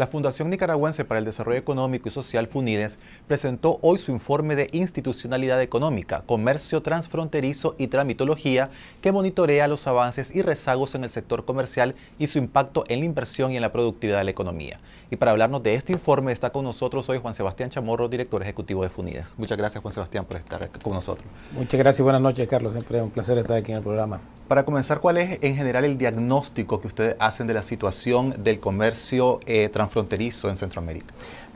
La Fundación Nicaragüense para el Desarrollo Económico y Social FUNIDES presentó hoy su informe de institucionalidad económica, comercio transfronterizo y tramitología que monitorea los avances y rezagos en el sector comercial y su impacto en la inversión y en la productividad de la economía. Y para hablarnos de este informe está con nosotros hoy Juan Sebastián Chamorro, director ejecutivo de FUNIDES. Muchas gracias Juan Sebastián por estar con nosotros. Muchas gracias y buenas noches Carlos, siempre es un placer estar aquí en el programa. Para comenzar, ¿cuál es en general el diagnóstico que ustedes hacen de la situación del comercio eh, fronterizo en Centroamérica?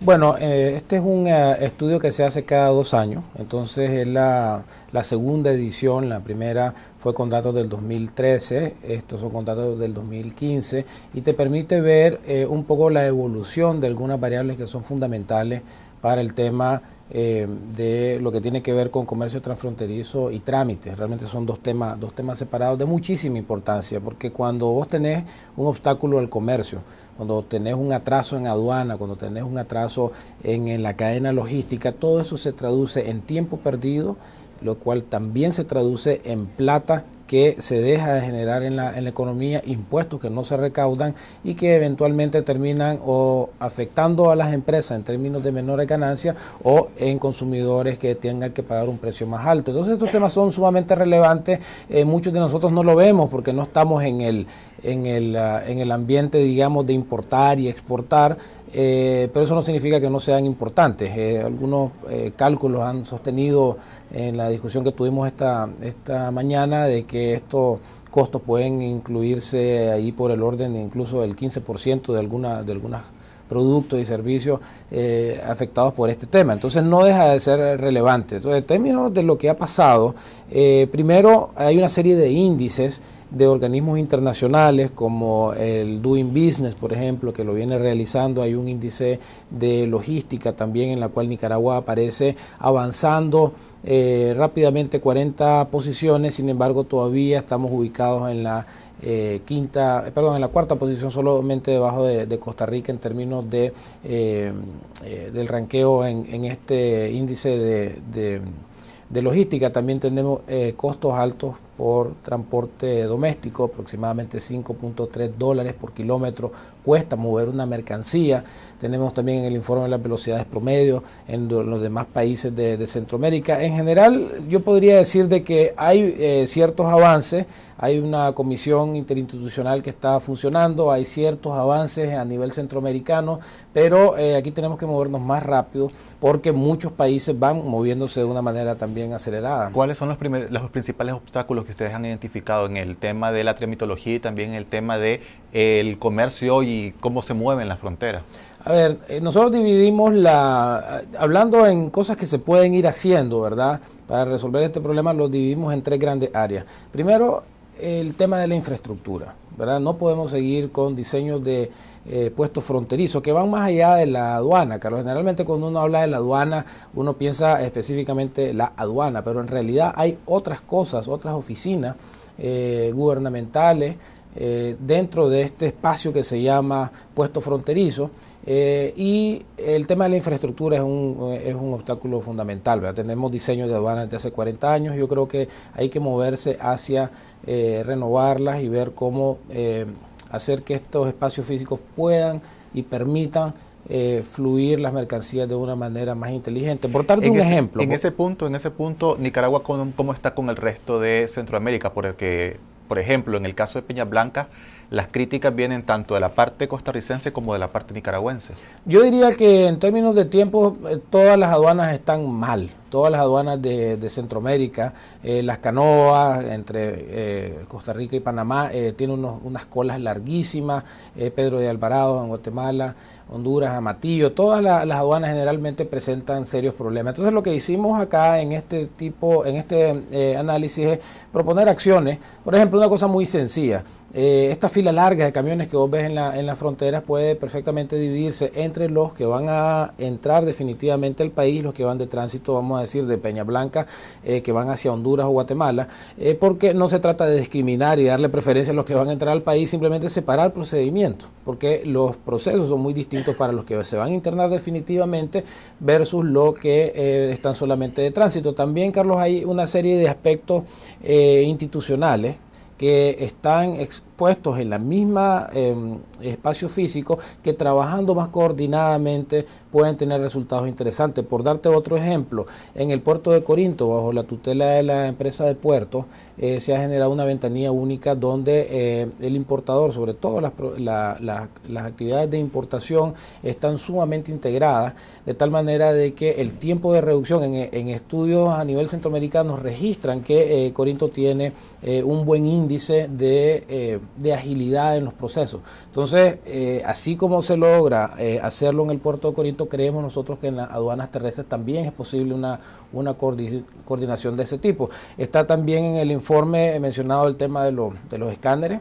Bueno, eh, este es un eh, estudio que se hace cada dos años, entonces es la, segunda edición, la primera fue con datos del 2013, estos son con datos del 2015, y te permite ver eh, un poco la evolución de algunas variables que son fundamentales para el tema eh, de lo que tiene que ver con comercio transfronterizo y trámites. Realmente son dos temas, dos temas separados de muchísima importancia, porque cuando vos tenés un obstáculo al comercio, cuando tenés un atraso en aduana, cuando tenés un atraso en, en la cadena logística, todo eso se traduce en tiempo perdido, lo cual también se traduce en plata que se deja de generar en la, economía, impuestos que no se recaudan y que eventualmente terminan o afectando a las empresas en términos de menores ganancias o en consumidores que tengan que pagar un precio más alto. Entonces estos temas son sumamente relevantes, eh, muchos de nosotros no lo vemos porque no estamos en el en el, ah, en el ambiente, digamos, de importar y exportar, eh, pero eso no significa que no sean importantes. Eh, algunos eh, cálculos han sostenido en la discusión que tuvimos esta, esta mañana de que estos costos pueden incluirse ahí por el orden incluso del 15% de, algunos de algunas productos y servicios afectados por este tema. Entonces no deja de ser relevante. Entonces, en términos de lo que ha pasado, primero hay una serie de índices de organismos internacionales como el Doing Business, por ejemplo, que lo viene realizando. Hay un índice de logística también en la cual Nicaragua aparece avanzando eh, rápidamente 40 posiciones, sin embargo todavía estamos ubicados en la eh, quinta, perdón, en la cuarta posición solamente debajo de, Costa Rica en términos de eh, del ranqueo en, este índice de, de, de logística. También tenemos costos altos por transporte doméstico, aproximadamente 5.3 dólares por kilómetro cuesta mover una mercancía. Tenemos también en el informe de las velocidades promedio en los demás países de, Centroamérica. En general, yo podría decir de que hay eh, ciertos avances, hay una comisión interinstitucional que está funcionando, hay ciertos avances a nivel centroamericano, pero eh, aquí tenemos que movernos más rápido porque muchos países van moviéndose de una manera también acelerada. ¿Cuáles son los, primeros los principales obstáculos que ustedes han identificado en el tema de la tremitología y también el tema de, el comercio y cómo se mueven las fronteras? A ver, eh, nosotros dividimos la, hablando en cosas que se pueden ir haciendo, ¿verdad? Para resolver este problema lo dividimos en tres grandes áreas. Primero, el tema de la infraestructura. ¿verdad? No podemos seguir con diseños de eh, puestos fronterizos que van más allá de la aduana, Carlos. Generalmente cuando uno habla de la aduana, uno piensa específicamente la aduana, pero en realidad hay otras cosas, otras oficinas eh, gubernamentales eh, dentro de este espacio que se llama puesto fronterizo eh, y el tema de la infraestructura es un, es un obstáculo fundamental. ¿verdad? Tenemos diseños de aduanas de hace 40 años. Yo creo que hay que moverse hacia eh, renovarlas y ver cómo eh, hacer que estos espacios físicos puedan y permitan fluir las mercancías de una manera más inteligente. Por darte un ejemplo. En ese punto, en ese punto, Nicaragua cómo, está con el resto de Centroamérica, porque, por ejemplo, en el caso de Peña Blanca, las críticas vienen tanto de la parte costarricense como de la parte nicaragüense. Yo diría que en términos de tiempo eh, todas las aduanas están mal, todas las aduanas de, Centroamérica, eh, las canoas entre eh, Costa Rica y Panamá tienen unas colas larguísimas, Pedro de Alvarado en Guatemala, Honduras, Amatillo, todas las aduanas generalmente presentan serios problemas. Entonces lo que hicimos acá en este tipo, en este análisis es proponer acciones. Por ejemplo, una cosa muy sencilla. Eh, esta fila larga de camiones que vos ves en, las fronteras puede perfectamente dividirse entre los que van a entrar definitivamente al país, los que van de tránsito, vamos a decir, de Peña Blanca, eh, que van hacia Honduras o Guatemala, eh, porque no se trata de discriminar y darle preferencia a los que van a entrar al país, simplemente separar procedimientos, porque los procesos son muy distintos para los que se van a internar definitivamente versus los que están solamente de tránsito. También, Carlos, hay una serie de aspectos institucionales que están puestos en la misma em, espacio físico que trabajando más coordinadamente pueden tener resultados interesantes. Por darte otro ejemplo, en el puerto de Corinto, bajo la tutela de la empresa de puertos, eh, se ha generado una ventanilla única donde eh, el importador, sobre todo las, actividades de importación, están sumamente integradas, de tal manera de que el tiempo de reducción en, en estudios a nivel centroamericano registran que eh, Corinto tiene un buen índice de de agilidad en los procesos. Entonces, eh, así como se logra eh, hacerlo en el puerto de Corinto, creemos nosotros que en las aduanas terrestres también es posible una, una coordinación de ese tipo. Está también en el informe mencionado el tema de, de los escáneres,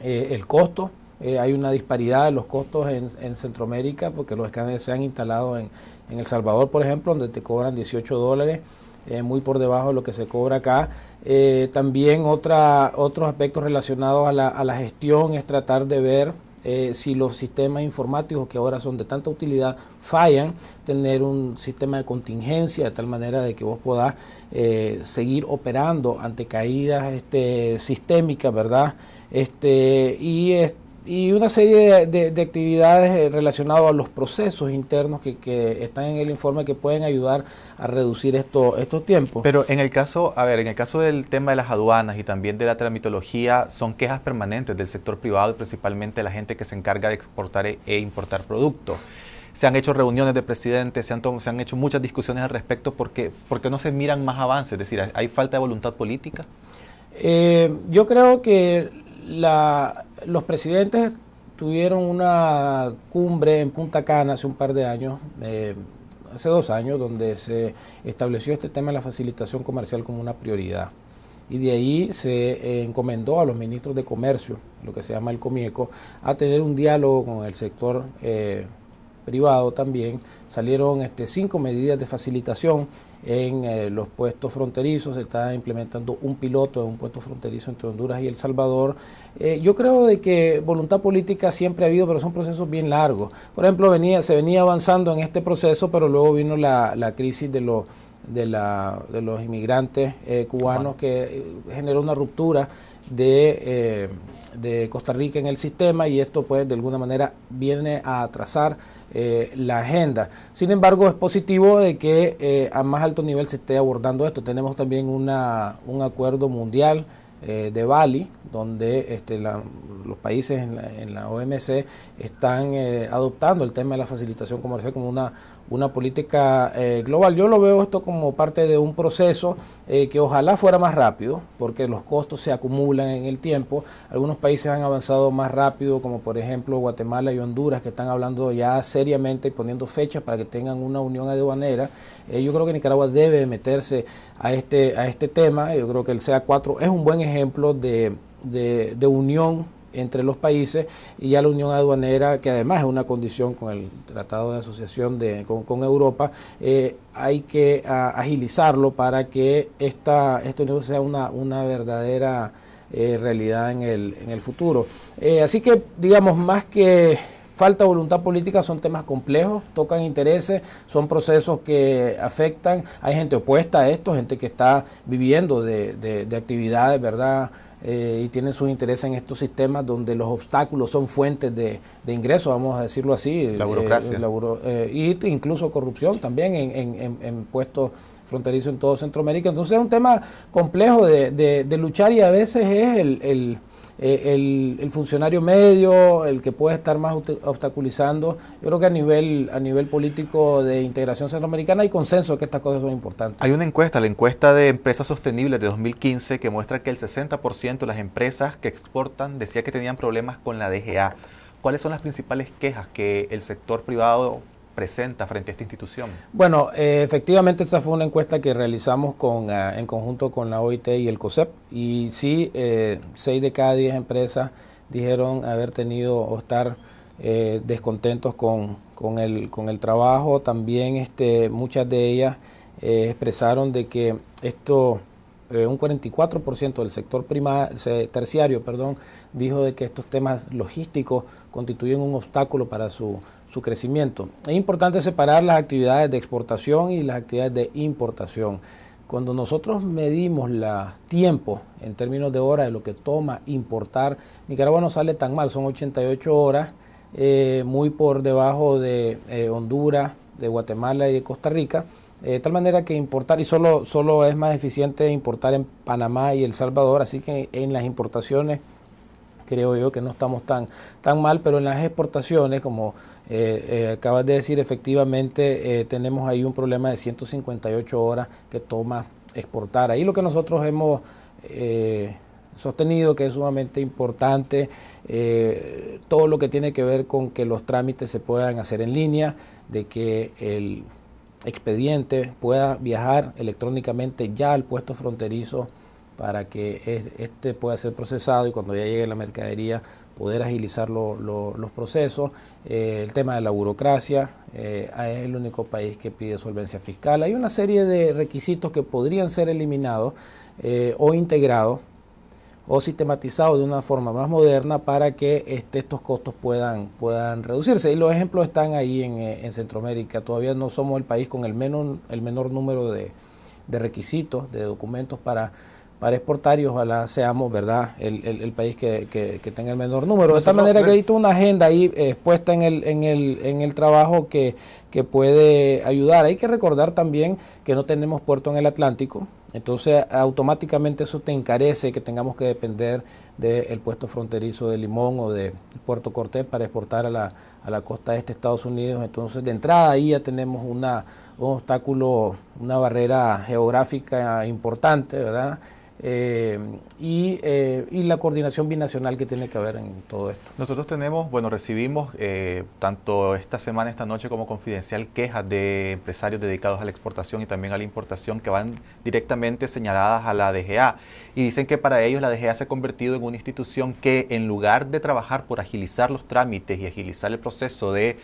eh, el costo. hay una disparidad de los costos en, Centroamérica porque los escáneres se han instalado en, en El Salvador, por ejemplo, donde te cobran 18 dólares eh, muy por debajo de lo que se cobra acá. Eh, también otra, otros aspectos relacionados a la, a la gestión es tratar de ver eh, si los sistemas informáticos que ahora son de tanta utilidad fallan, tener un sistema de contingencia de tal manera de que vos puedas seguir operando ante caídas este, sistémicas, ¿verdad? Este, y este y una serie de, actividades eh, relacionadas a los procesos internos que, están en el informe que pueden ayudar a reducir estos tiempos. Pero en el caso, a ver, en el caso del tema de las aduanas y también de la tramitología, son quejas permanentes del sector privado y principalmente la gente que se encarga de exportar e, e, importar productos se han hecho reuniones de presidentes, se han, se han hecho muchas discusiones al respecto porque, porque no se miran más avances, es decir, ¿hay falta de voluntad política? Eh, yo creo que la, los presidentes tuvieron una cumbre en Punta Cana hace un par de años, eh, hace dos años, donde se estableció este tema de la facilitación comercial como una prioridad. Y de ahí se eh, encomendó a los ministros de comercio, lo que se llama el Comieco, a tener un diálogo con el sector eh, privado también, salieron este, cinco medidas de facilitación en eh, los puestos fronterizos, se está implementando un piloto en un puesto fronterizo entre Honduras y El Salvador. Eh, yo creo de que voluntad política siempre ha habido, pero son procesos bien largos. Por ejemplo, venía, se venía avanzando en este proceso, pero luego vino la, crisis de los de, los inmigrantes eh, cubanos que generó una ruptura de, de Costa Rica en el sistema y esto pues de alguna manera viene a atrasar eh, la agenda. Sin embargo, es positivo de que eh, a más alto nivel se esté abordando esto. Tenemos también una, un acuerdo mundial eh, de Bali, donde este, los países en la OMC están adoptando el tema de la facilitación comercial como una una política eh, global. Yo lo veo esto como parte de un proceso eh, que ojalá fuera más rápido, porque los costos se acumulan en el tiempo. Algunos países han avanzado más rápido, como por ejemplo Guatemala y Honduras, que están hablando ya seriamente y poniendo fechas para que tengan una unión aduanera. Eh, yo creo que Nicaragua debe meterse a este, a este tema. Yo creo que el CA4 es un buen ejemplo de, de, de unión entre los países y ya la unión aduanera, que además es una condición con el Tratado de Asociación de, con, Europa, eh, hay que agilizarlo para que esta, esto no sea una, una verdadera eh, realidad en el, en el futuro. Eh, así que, digamos, más que falta voluntad política son temas complejos, tocan intereses, son procesos que afectan, hay gente opuesta a esto, gente que está viviendo de, de, de actividades, ¿verdad? Eh, y tienen sus intereses en estos sistemas donde los obstáculos son fuentes de, de ingresos, vamos a decirlo así. Eh, la burocracia. Eh, y incluso corrupción también en, en, en, puestos fronterizos en todo Centroamérica. Entonces es un tema complejo de, de, luchar y a veces es el, el eh, el, funcionario medio, el que puede estar más obstaculizando. Yo creo que a nivel, a nivel político de integración centroamericana hay consenso que estas cosas son importantes. Hay una encuesta, la encuesta de empresas sostenibles de 2015, que muestra que el 60% de las empresas que exportan decía que tenían problemas con la DGA. ¿Cuáles son las principales quejas que el sector privado presenta frente a esta institución? Bueno, eh, efectivamente esta fue una encuesta que realizamos con, ah, en conjunto con la OIT y el COSEP y sí, eh, 6 de cada 10 empresas dijeron haber tenido o estar eh, descontentos con, con, el, trabajo. También este, muchas de ellas eh, expresaron de que esto... un 44% del sector prima, terciario perdón, dijo de que estos temas logísticos constituyen un obstáculo para su su crecimiento. Es importante separar las actividades de exportación y las actividades de importación. Cuando nosotros medimos la tiempo en términos de horas de lo que toma importar, Nicaragua no sale tan mal, son 88 horas, eh, muy por debajo de eh, Honduras, de Guatemala y de Costa Rica. Eh, de tal manera que importar, y solo, solo es más eficiente importar en Panamá y El Salvador, así que en las importaciones creo yo que no estamos tan, tan mal, pero en las exportaciones, como eh, eh, acabas de decir, efectivamente eh, tenemos ahí un problema de 158 horas que toma exportar. Ahí lo que nosotros hemos sostenido que es sumamente importante todo lo que tiene que ver con que los trámites se puedan hacer en línea, de que el expediente pueda viajar electrónicamente ya al puesto fronterizo para que este pueda ser procesado y cuando ya llegue la mercadería poder agilizar los procesos. Eh, el tema de la burocracia, eh, es el único país que pide solvencia fiscal. Hay una serie de requisitos que podrían ser eliminados eh, o integrados o sistematizados de una forma más moderna para que este, estos costos puedan, puedan reducirse. Y los ejemplos están ahí en, Centroamérica. Todavía no somos el país con el, menos, el menor número de, de requisitos, de documentos para para exportar y ojalá seamos verdad el, el, el país que, tenga el menor número. De esta manera que hay toda una agenda ahí eh, expuesta en el, en el, en el trabajo que, puede ayudar. Hay que recordar también que no tenemos puerto en el Atlántico, entonces automáticamente eso te encarece que tengamos que depender del puesto fronterizo de Limón o de Puerto Cortés para exportar a la, a la costa este de Estados Unidos. Entonces de entrada ahí ya tenemos una, un obstáculo, una barrera geográfica importante, ¿verdad? Eh, eh, y, la coordinación binacional que tiene que haber en todo esto. Nosotros tenemos, bueno, recibimos eh, tanto esta semana, esta noche como confidencial quejas de empresarios dedicados a la exportación y también a la importación que van directamente señaladas a la DGA y dicen que para ellos la DGA se ha convertido en una institución que en lugar de trabajar por agilizar los trámites y agilizar el proceso de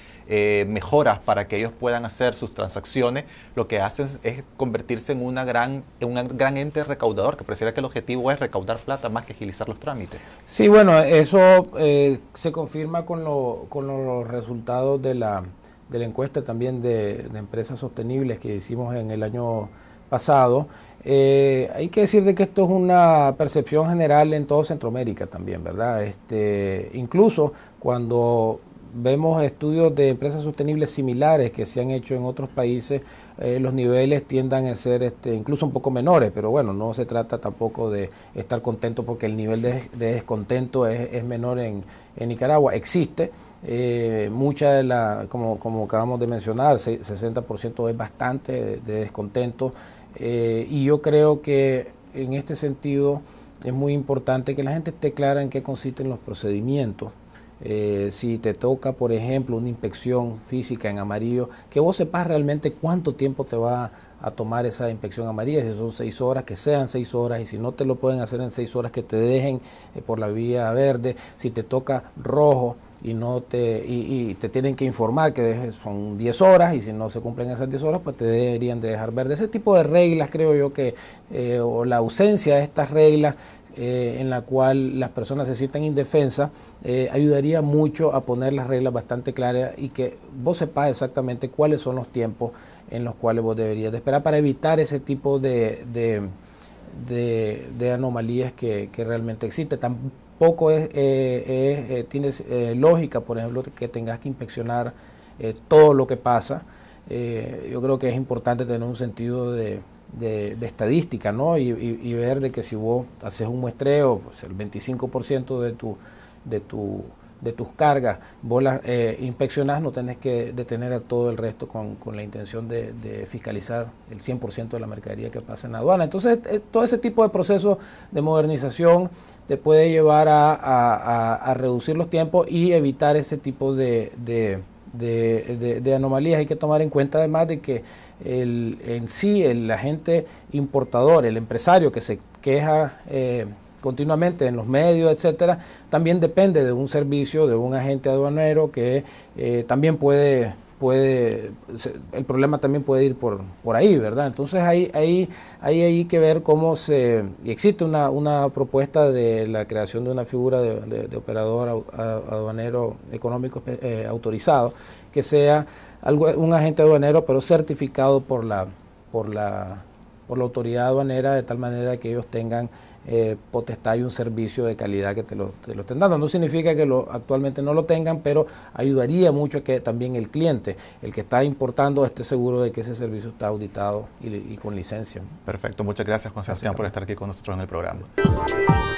mejoras para que ellos puedan hacer sus transacciones, lo que hacen es convertirse en una gran, un gran ente recaudador que presenta que el objetivo es recaudar plata más que agilizar los trámites. Sí, bueno, eso eh, se confirma con, lo, con los resultados de la, de la encuesta también de, empresas sostenibles que hicimos en el año pasado. Eh, hay que decir de que esto es una percepción general en todo Centroamérica también, ¿verdad? Este, incluso cuando vemos estudios de empresas sostenibles similares que se han hecho en otros países, eh, los niveles tiendan a ser este, incluso un poco menores, pero bueno, no se trata tampoco de estar contento porque el nivel de, descontento es, menor en, Nicaragua. Existe, eh, de la, como, acabamos de mencionar, 60% es bastante de, descontento eh, y yo creo que en este sentido es muy importante que la gente esté clara en qué consisten los procedimientos eh, si te toca, por ejemplo, una inspección física en amarillo, que vos sepas realmente cuánto tiempo te va a tomar esa inspección amarilla, si son seis horas, que sean seis horas, y si no te lo pueden hacer en seis horas, que te dejen eh, por la vía verde, si te toca rojo, y, no te, y, te tienen que informar que son 10 horas y si no se cumplen esas 10 horas, pues te deberían de dejar ver. De ese tipo de reglas creo yo que, eh, o la ausencia de estas reglas eh, en la cual las personas se sienten indefensas, eh, ayudaría mucho a poner las reglas bastante claras y que vos sepas exactamente cuáles son los tiempos en los cuales vos deberías de esperar para evitar ese tipo de, anomalías que, realmente existe. Poco es, eh, eh, tienes, eh, lógica, por ejemplo, que tengas que inspeccionar todo lo que pasa. yo creo que es importante tener un sentido de, de, estadística, ¿no? Y, ver de que si vos haces un muestreo, pues, el 25% de tu... De tu de tus cargas, vos las inspeccionás, no tenés que detener a todo el resto con, con la intención de, fiscalizar el 100% de la mercadería que pasa en aduana. Entonces, todo ese tipo de procesos de modernización te puede llevar a, reducir los tiempos y evitar ese tipo de, anomalías. Hay que tomar en cuenta además de que en sí el agente importador, el empresario que se queja eh, continuamente en los medios, etcétera, también depende de un servicio, de un agente aduanero que eh, también puede puede, el problema también puede ir por, por ahí, ¿verdad? Entonces hay, ahí hay, hay que ver cómo se, existe una, una, propuesta de la creación de una figura de, operador aduanero económico eh, autorizado, que sea algo, un agente aduanero pero certificado por la, por la por la autoridad aduanera de tal manera que ellos tengan eh, potestad y un servicio de calidad que te lo, estén dando. No significa que lo, actualmente no lo tengan, pero ayudaría mucho a que también el cliente, el que está importando, esté seguro de que ese servicio está auditado y, con licencia. Perfecto, muchas gracias Juan Sebastián por estar aquí con nosotros en el programa.